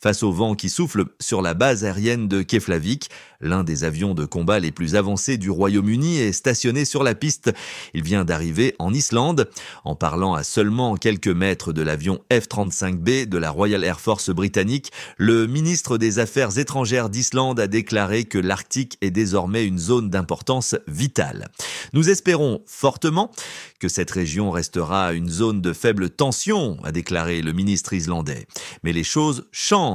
face au vent qui souffle sur la base aérienne de Keflavik. L'un des avions de combat les plus avancés du Royaume-Uni est stationné sur la piste. Il vient d'arriver en Islande. En parlant à seulement quelques mètres de l'avion F-35B de la Royal Air Force britannique, le ministre des Affaires étrangères d'Islande a déclaré que l'Arctique est désormais une zone d'importance vitale. Nous espérons fortement que cette région restera une zone de faible tension, a déclaré le ministre islandais. Mais les choses changent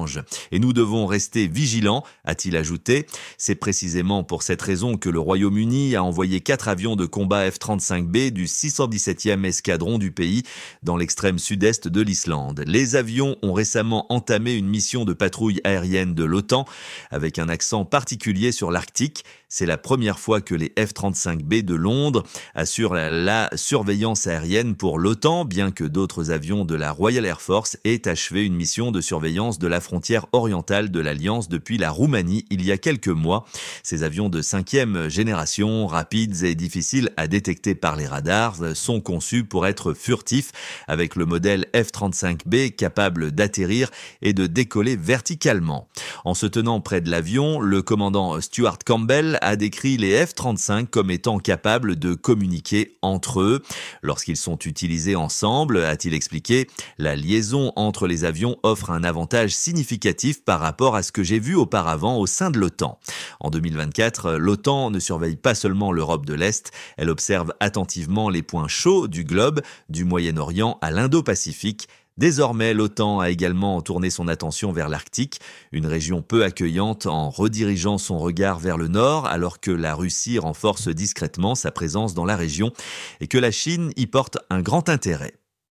et nous devons rester vigilants, a-t-il ajouté. C'est précisément pour cette raison que le Royaume-Uni a envoyé quatre avions de combat F-35B du 617e escadron du pays dans l'extrême sud-est de l'Islande. Les avions ont récemment entamé une mission de patrouille aérienne de l'OTAN avec un accent particulier sur l'Arctique. C'est la première fois que les F-35B de Londres assurent la surveillance aérienne pour l'OTAN, bien que d'autres avions de la Royal Air Force aient achevé une mission de surveillance de la frontière orientale de l'Alliance depuis la Roumanie il y a quelques mois. Ces avions de cinquième génération, rapides et difficiles à détecter par les radars, sont conçus pour être furtifs avec le modèle F-35B capable d'atterrir et de décoller verticalement. En se tenant près de l'avion, le commandant Stuart Campbell a décrit les F-35 comme étant capables de communiquer entre eux. Lorsqu'ils sont utilisés ensemble, a-t-il expliqué, la liaison entre les avions offre un avantage si significatif par rapport à ce que j'ai vu auparavant au sein de l'OTAN. En 2024, euh, l'OTAN ne surveille pas seulement l'Europe de l'Est, elle observe attentivement les points chauds du globe, du Moyen-Orient à l'Indo-Pacifique, Désormais, l'OTAN a également tourné son attention vers l'Arctique, une région peu accueillante en redirigeant son regard vers le nord alors que la Russie renforce discrètement sa présence dans la région et que la Chine y porte un grand intérêt.